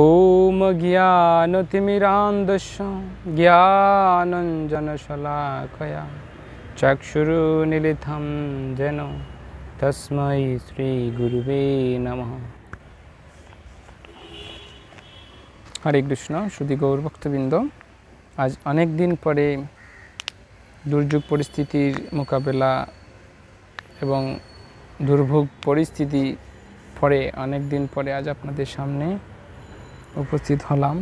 ॐ ज्ञानतिमिरान्दस्य ज्ञानञ्जनशलाकया चक्षुरुनिलिथं जन শ্রী গুরুবে নমঃ হরে কৃষ্ণ সুদী গৌরভক্তবৃন্দ আজ অনেক দিন পরে দুর্যোগ পরিস্থিতির মোকাবেলা এবং দুর্ভোগ পরিস্থিতি পরে অনেক দিন পরে আজ আপনাদের সামনে উপস্থিত হলাম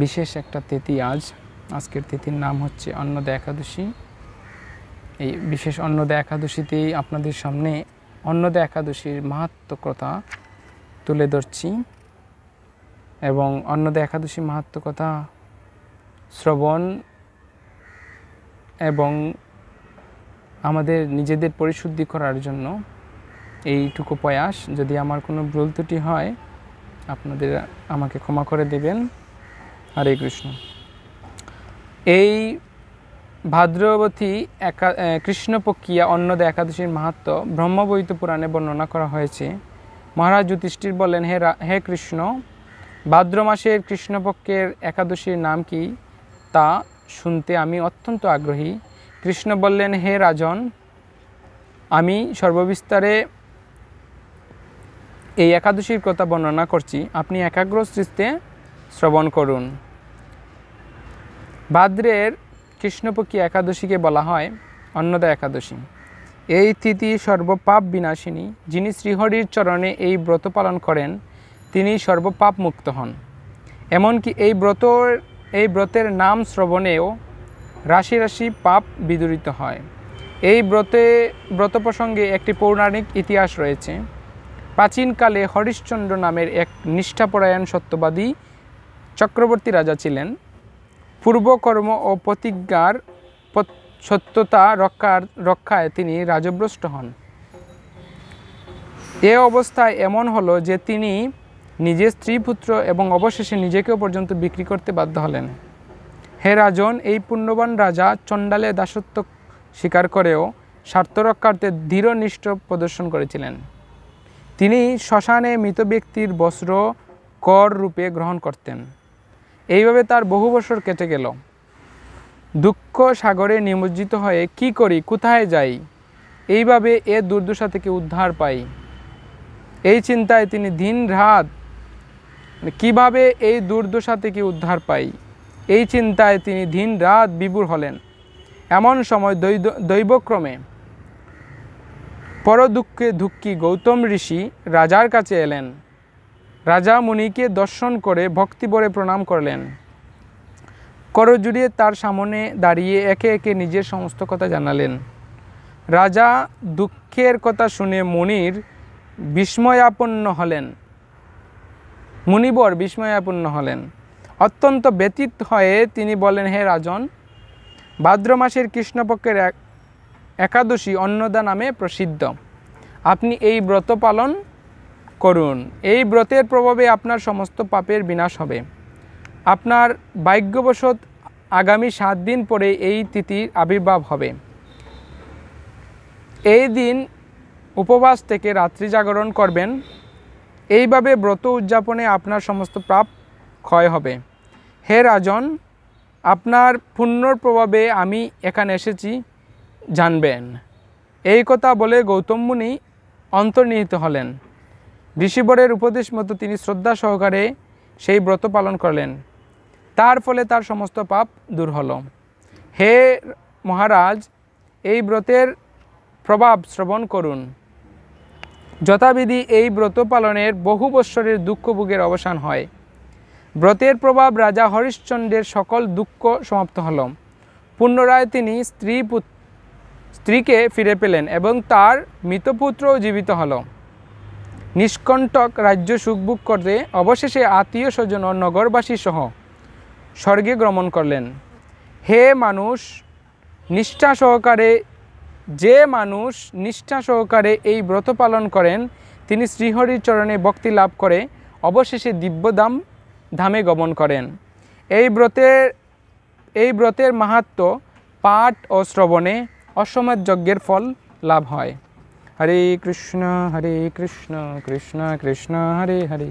বিশেষ একটা তিথি আজ আজকের তিথির নাম হচ্ছে অন্নদা একাদশী এই বিশেষ অন্নদা একাদশীতেই আপনাদের সামনে অন্নদা একাদশীর মাহাত্মকতা তুলে ধরছি এবং অন্নদা একাদশী মাহাত্মকতা শ্রবণ এবং আমাদের নিজেদের পরিশুদ্ধি করার জন্য এইটুকু প্রয়াস যদি আমার কোনো ভুল ত্রুটি হয় আপনাদের আমাকে ক্ষমা করে দিবেন হরে কৃষ্ণ এই ভাদ্রবতী একা কৃষ্ণপক্ষিয়া অন্নদে একাদশীর মাহাত্ম ব্রহ্মবৈত পুরাণে বর্ণনা করা হয়েছে মহারাজ যুধিষ্ঠির বলেন হে হে কৃষ্ণ ভাদ্র মাসের কৃষ্ণপক্ষের একাদশীর নাম কি তা শুনতে আমি অত্যন্ত আগ্রহী কৃষ্ণ বললেন হে রাজন আমি সর্ববিস্তারে এই একাদশীর কথা বর্ণনা করছি আপনি একাগ্র সৃষ্টিতে শ্রবণ করুন ভাদ্রের কৃষ্ণপক্ষী একাদশীকে বলা হয় অন্নদা একাদশী এই তিথি সর্বপাপ বিনাশিনী যিনি শ্রীহরির চরণে এই ব্রত পালন করেন তিনি সর্বপাপ মুক্ত হন এমনকি এই ব্রত এই ব্রতের নাম শ্রবণেও রাশি রাশি পাপ বিদূরিত হয় এই ব্রতে ব্রত প্রসঙ্গে একটি পৌরাণিক ইতিহাস রয়েছে প্রাচীনকালে হরিশ্চন্দ্র নামের এক নিষ্ঠাপরায়ণ সত্যবাদী চক্রবর্তী রাজা ছিলেন পূর্বকর্ম ও প্রতিজ্ঞার সত্যতা রক্ষার রক্ষায় তিনি রাজভ্রষ্ট হন এ অবস্থায় এমন হলো যে তিনি নিজের স্ত্রী পুত্র এবং অবশেষে নিজেকেও পর্যন্ত বিক্রি করতে বাধ্য হলেন হে রাজন এই পুণ্যবান রাজা চণ্ডালে দাসত্ব স্বীকার করেও স্বার্থরক্ষার্থে নিষ্ঠ প্রদর্শন করেছিলেন তিনি শ্মশানে মৃত ব্যক্তির বস্ত্র কর রূপে গ্রহণ করতেন এইভাবে তার বহু বছর কেটে গেল দুঃখ সাগরে নিমজ্জিত হয়ে কি করি কোথায় যাই এইভাবে এ দুর্দশা থেকে উদ্ধার পাই এই চিন্তায় তিনি দিন রাত কিভাবে এই দুর্দশা থেকে উদ্ধার পাই এই চিন্তায় তিনি দিন রাত বিবুর হলেন এমন সময় দৈব দৈবক্রমে পরদুঃখে দুঃখী গৌতম ঋষি রাজার কাছে এলেন রাজা মুনিকে দর্শন করে ভক্তিবরে প্রণাম করলেন করজুড়িয়ে তার সামনে দাঁড়িয়ে একে একে নিজের সমস্ত কথা জানালেন রাজা দুঃখের কথা শুনে মুনির বিস্ময়াপন্ন হলেন মুনিবর বিস্ময়াপন্ন হলেন অত্যন্ত ব্যতীত হয়ে তিনি বলেন হে রাজন ভাদ্র মাসের কৃষ্ণপক্ষের একাদশী অন্নদা নামে প্রসিদ্ধ আপনি এই ব্রত পালন করুন এই ব্রতের প্রভাবে আপনার সমস্ত পাপের বিনাশ হবে আপনার ভাগ্যবশত আগামী সাত দিন পরে এই তিথির আবির্ভাব হবে এই দিন উপবাস থেকে রাত্রি জাগরণ করবেন এইভাবে ব্রত উদযাপনে আপনার সমস্ত পাপ ক্ষয় হবে হে রাজন আপনার পুণ্যর প্রভাবে আমি এখানে এসেছি জানবেন এই কথা বলে গৌতম মুনি অন্তর্নিহিত হলেন ঋষিবরের উপদেশ মতো তিনি শ্রদ্ধা সহকারে সেই ব্রত পালন করলেন তার ফলে তার সমস্ত পাপ দূর হল হে মহারাজ এই ব্রতের প্রভাব শ্রবণ করুন যথাবিধি এই ব্রত পালনের বহু বৎসরের দুঃখভোগের অবসান হয় ব্রতের প্রভাব রাজা হরিশ্চন্দ্রের সকল দুঃখ সমাপ্ত হল পুনরায় তিনি স্ত্রী পুত্র স্ত্রীকে ফিরে পেলেন এবং তার মৃতপুত্রও জীবিত হল নিষ্কণ্টক রাজ্য সুখভোগ করতে অবশেষে আত্মীয় স্বজন ও নগরবাসী সহ স্বর্গে গ্রমণ করলেন হে মানুষ নিষ্ঠা সহকারে যে মানুষ নিষ্ঠা সহকারে এই ব্রত পালন করেন তিনি শ্রীহরির চরণে ভক্তি লাভ করে অবশেষে দিব্যদাম ধামে গমন করেন এই ব্রতের এই ব্রতের মাহাত্ম পাঠ ও শ্রবণে অসমাজ যজ্ঞের ফল লাভ হয় হরে কৃষ্ণ হরে কৃষ্ণ কৃষ্ণ কৃষ্ণ হরে হরে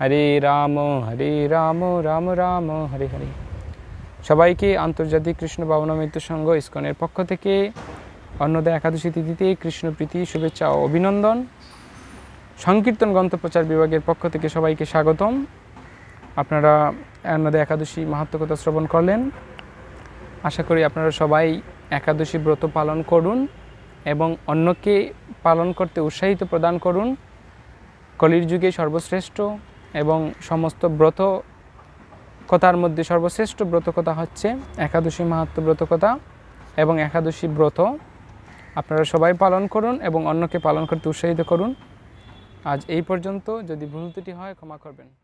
হরে রাম হরে রাম রাম রাম হরে হরে সবাইকে আন্তর্জাতিক কৃষ্ণ বাবনামিত্র সংঘ ইস্কনের পক্ষ থেকে অন্নদা একাদশী তিথিতে কৃষ্ণ প্রীতি শুভেচ্ছা ও অভিনন্দন সংকীর্তন গ্রন্থ প্রচার বিভাগের পক্ষ থেকে সবাইকে স্বাগতম আপনারা অন্নদা একাদশী মাহাত্মকতা শ্রবণ করলেন আশা করি আপনারা সবাই একাদশী ব্রত পালন করুন এবং অন্যকে পালন করতে উৎসাহিত প্রদান করুন কলির যুগে সর্বশ্রেষ্ঠ এবং সমস্ত ব্রত কথার মধ্যে সর্বশ্রেষ্ঠ ব্রতকথা হচ্ছে একাদশী মাহাত্ম ব্রতকথা এবং একাদশী ব্রত আপনারা সবাই পালন করুন এবং অন্যকে পালন করতে উৎসাহিত করুন আজ এই পর্যন্ত যদি ভুল ত্রুটি হয় ক্ষমা করবেন